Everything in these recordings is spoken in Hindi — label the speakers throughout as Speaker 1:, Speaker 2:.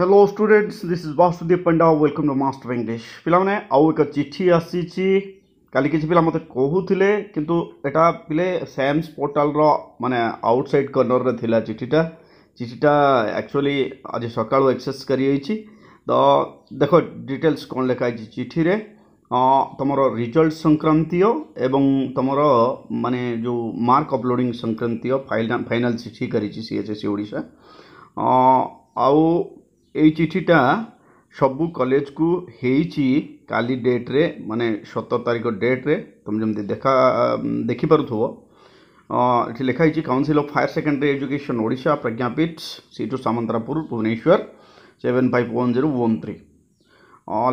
Speaker 1: Hello students this is Vasudev Panda welcome to master English ପିଲାମାନେ ଆଉ ଏକ ଚିଠି ଆସିଛି କାଲି କିଛି ପିଲା ମୋତେ କହୁଥିଲେ କିନ୍ତୁ ଏଇଟା ପିଲେ ସାମ୍ସ ପୋର୍ଟାଲର ମାନେ ଆଉଟସାଇଡ୍ କର୍ଣ୍ଣରରେ ଥିଲା ଚିଠିଟା ଚିଠିଟା ଆକ୍ଚୁଆଲି ଆଜି ସକାଳୁ ଆକ୍ସେସ୍ କରିଯାଇଛି ତ ଦେଖ ଡିଟେଲ୍ସ କ'ଣ ଲେଖା ହେଇଛି ଚିଠିରେ ତୁମର ରିଜଲ୍ଟ ସଂକ୍ରାନ୍ତୀୟ ଏବଂ ତୁମର ମାନେ ଯେଉଁ ମାର୍କ ଅପଲୋଡ଼ିଂ ସଂକ୍ରାନ୍ତୀୟ ଫାଇନାଲ୍ ଚିଠି କରିଛି C H S C Odisha ଆଉ ଏଇ ଚିଠିଟା ସବୁ କଲେଜକୁ ହେଇଛି କାଲି ଡେଟ୍ରେ ମାନେ ସତର ତାରିଖ ଡେଟ୍ରେ ତୁମେ ଯେମିତି ଦେଖା ଦେଖିପାରୁଥିବ ଏଠି ଲେଖା ହେଇଛି council of higher secondary education Odisha ପ୍ରଜ୍ଞାପୀଠ ସିଟୁ Samantarapur Bhubaneswar seven five one zero one three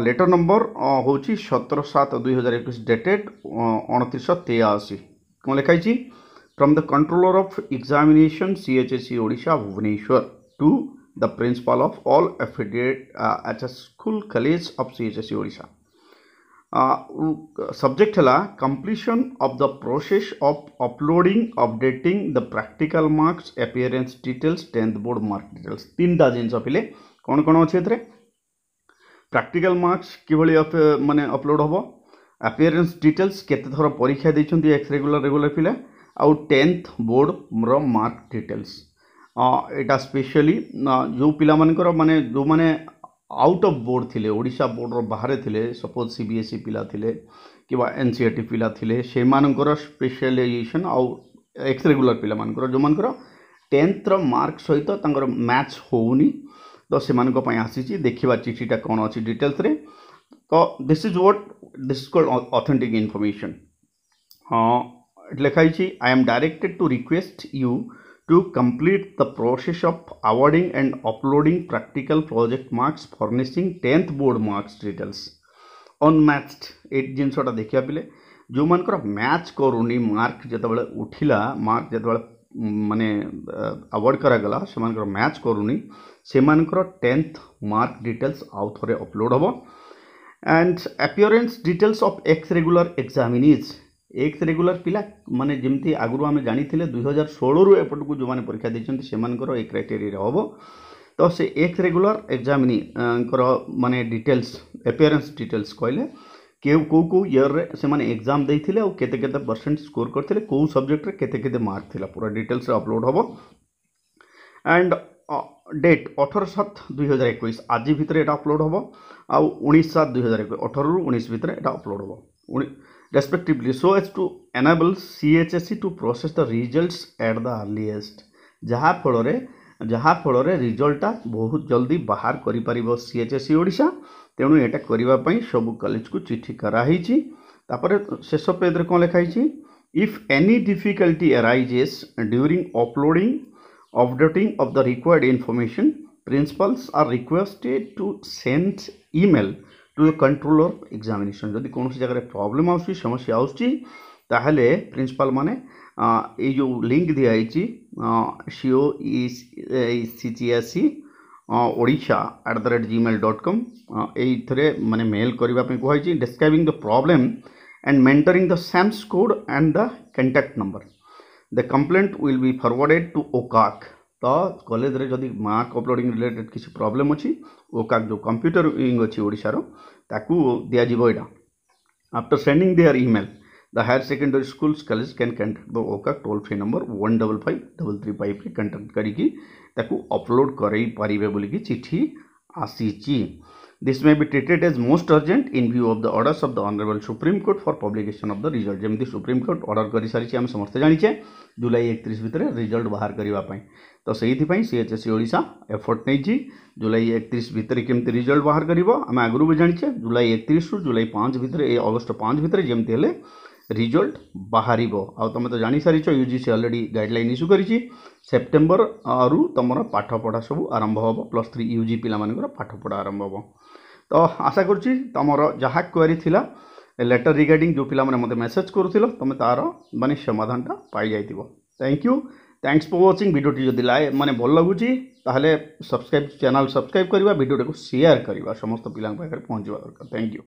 Speaker 1: letter number ହେଉଛି ସତର ସାତ ଦୁଇ ହଜାର ଏକୋଇଶ ଡେଟେଡ୍ ଅଣତିରିଶହ ତେୟାଅଶୀ କ'ଣ ଲେଖା ହେଇଛି from the controller of examination C H S C Odisha Bhubaneswar to the principal of all affiliate uh, at a school college of CHSC Odisha. Uh, subject है completion of the process of uploading updating the practical marks appearance details 10th board mark details तीन टा जिनस पिले कौन कौन अच्छे थे প্রাকটিকাল মার্কস কিভাবে মানে অপলোড হব আপিয়ারেন্স ডিটেলস কেতে থর পরীক্ষা দিয়েছেন এক্স রেগুলার রেগুলার পিলা আউ টেন্থ বোর্ডর মার্ক ডিটেলস यहाँ स्पेशली जो e पिला मैंने e जो मैंने आउट ऑफ बोर्ड थे ओडा बोर्ड बाहर थे suppose C B S E पिला कि एन सी आर टी पिला से मेसियालाइजेसन आउ एक्स रेगुलर पिला मान जो मान टेन्थर मार्क सहित तो मैच हो तो से आसी देखा चिठीटा कौन अच्छी डिटेल्स रे तो this is what this is called authentic information हाँ लिखाई I am directed to request you to complete the process of awarding and uploading practical project marks furnishing 10th board marks details on matched ଏ ଜିନିଷଟା ଦେଖିବା ପିଲେ ଯେଉଁମାନଙ୍କର ମ୍ୟାଚ୍ କରୁନି ମାର୍କ ଯେତେବେଳେ ଉଠିଲା ମାର୍କ ଯେତେବେଳେ ମାନେ ଆୱାର୍ଡ଼ କରାଗଲା ସେମାନଙ୍କର ମ୍ୟାଚ୍ କରୁନି ସେମାନଙ୍କର ଟେନ୍ଥ ମାର୍କ ଡିଟେଲ୍ସ ଆଉ ଥରେ ଅପଲୋଡ଼ ହେବ and appearance details of ex regular examinees ex regular ପିଲା ମାନେ ଯେମିତି ଆଗରୁ ଆମେ ଜାଣିଥିଲେ ଦୁଇହଜାର ଷୋହଳରୁ ଏପଟକୁ ଯେଉଁମାନେ ପରୀକ୍ଷା ଦେଇଛନ୍ତି ସେମାନଙ୍କର ଏ କ୍ରାଇଟେରିଆରେ ହେବ ତ ସେ ଏକ୍ ରେଗୁଲାର ଏକ୍ଜାମିନିଙ୍କର ମାନେ ଡିଟେଲ୍ସ ଏପିଆରେନ୍ସ ଡିଟେଲ୍ସ କହିଲେ କେଉଁ କେଉଁ କେଉଁ ଇୟର୍ରେ ସେମାନେ ଏକ୍ଜାମ୍ ଦେଇଥିଲେ ଆଉ କେତେ କେତେ ପରସେଣ୍ଟ ସ୍କୋର କରିଥିଲେ କେଉଁ ସବଜେକ୍ଟରେ କେତେ କେତେ ମାର୍କ ଥିଲା ପୁରା ଡିଟେଲ୍ସରେ ଅପଲୋଡ଼ ହେବ ଆଣ୍ଡ ଡେଟ୍ ଅଠର ସାତ ଦୁଇହଜାର ଏକୋଇଶ ଆଜି ଭିତରେ ଏଇଟା ଅପଲୋଡ଼ ହେବ ଆଉ ଉଣେଇଶ ସାତ ଦୁଇହଜାର ଏକୋଇଶ ଅଠରରୁ ଉଣେଇଶ ଭିତରେ ଏଇଟା ଅପଲୋଡ଼ ହେବ respectively so as to enable CHSE to process the results at the earliest ଯାହାଫଳରେ ଯାହାଫଳରେ ରିଜଲ୍ଟଟା ବହୁତ ଜଲ୍ଦି ବାହାର କରିପାରିବ C H S C Odisha ତେଣୁ ଏଇଟା କରିବା ପାଇଁ ସବୁ କଲେଜକୁ ଚିଠି କରାହେଇଛି ତାପରେ ଶେଷ ପେଜ୍ରେ କ'ଣ ଲେଖାହେଇଛି if any difficulty arises during uploading updating of the required information principals are requested to send email to controller examination जदि कौन जगह प्रॉब्लम आस समस्या आसे प्रिंसिपल मैंने यो लिंक दिखाई C O C C S C ओडा at the rate Gmail dot com ये मैंने मेल करने कहुई describing the problem and mentioning the SAMS code and the contact number the complaint will be फरवर्डेड to ओकाक ତ କଲେଜରେ ଯଦି ମାର୍କ ଅପଲୋଡ଼ିଂ ରିଲେଟେଡ଼୍ କିଛି ପ୍ରୋବ୍ଲେମ୍ ଅଛି ଓ ଯେଉଁ କମ୍ପ୍ୟୁଟର ୱିଙ୍ଗ ଅଛି ଓଡ଼ିଶାର ତାକୁ ଦିଆଯିବ ଏଇଟା after sending their email the higher secondary schools college can contact the ଓକା toll free number one double five double three ଫାଇଭ୍ରେ କଣ୍ଟାକ୍ଟ କରିକି ତାକୁ ଅପଲୋଡ଼ କରାଇ ପାରିବେ ବୋଲିକି ଚିଠି ଆସିଛି this may be treated as most urgent in view of the orders of the honourable supreme court for publication of the result जमी सुप्रीमकोर्ट अर्डर कर सारी आम समस्त जाने जुलाई एक तीस भितर रिजल्ट बाहर करने तो से एच ओडा एफर्ट नहीं जुलाई एक तीस भितर केमी रिजल्ट बाहर करें आगुरी भी जाने जुलाई एक तीस जुलाई पाँच भितर अगस्ट पाँच भितर जमी रिजल्ट बाहर आम तो जा सारी यू जी सी अलरेडी गाइडल इस्यू कर सेप्टेम्बर रु तुम पाठपढ़ा सब आरंभ हे प्लस थ्री यू जी पाला पाठपढ़ा आरंभ हे तो आशा करमर जहाँ क्वेरी थी लेटर रिगार्डिंग जो पे मतलब मेसेज करुल तुम तार मान समाधान पाई thank you thanks for watching भिडियोटी जब लाइ मैंने भल लगुच सब्सक्राइब चैनल सब्सक्राइब करवा भिडियो सेयार करवा समस्त पिला पहुँचवा दरकार थैंक यू